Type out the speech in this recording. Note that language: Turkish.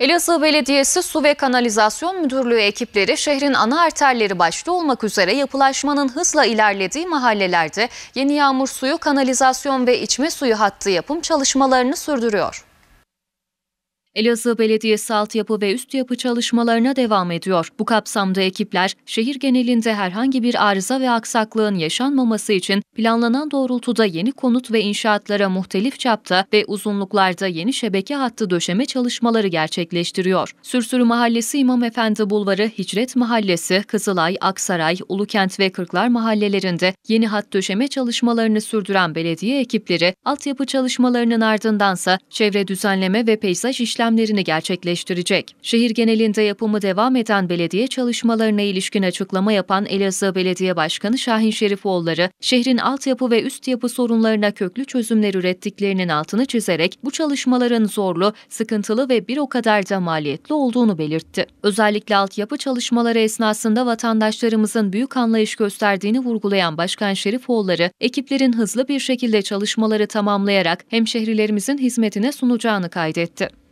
Elazığ Belediyesi Su ve Kanalizasyon Müdürlüğü ekipleri şehrin ana arterleri başta olmak üzere yapılaşmanın hızla ilerlediği mahallelerde yeni yağmur suyu, kanalizasyon ve içme suyu hattı yapım çalışmalarını sürdürüyor. Elazığ Belediyesi altyapı ve üst yapı çalışmalarına devam ediyor. Bu kapsamda ekipler şehir genelinde herhangi bir arıza ve aksaklığın yaşanmaması için planlanan doğrultuda yeni konut ve inşaatlara muhtelif çapta ve uzunluklarda yeni şebeke hattı döşeme çalışmaları gerçekleştiriyor. Sürsürü Mahallesi İmam Efendi Bulvarı, Hicret Mahallesi, Kızılay, Aksaray, Ulukent ve Kırklar mahallelerinde yeni hat döşeme çalışmalarını sürdüren belediye ekipleri, altyapı çalışmalarının ardındansa çevre düzenleme ve peyzaj işlemleri işlemlerini gerçekleştirecek. Şehir genelinde yapımı devam eden belediye çalışmalarına ilişkin açıklama yapan Elazığ Belediye Başkanı Şahin Şerifoğulları, şehrin altyapı ve üst yapı sorunlarına köklü çözümler ürettiklerinin altını çizerek bu çalışmaların zorlu, sıkıntılı ve bir o kadar da maliyetli olduğunu belirtti. Özellikle altyapı çalışmaları esnasında vatandaşlarımızın büyük anlayış gösterdiğini vurgulayan Başkan Şerifoğulları, ekiplerin hızlı bir şekilde çalışmaları tamamlayarak hem şehirlerimizin hizmetine sunacağını kaydetti.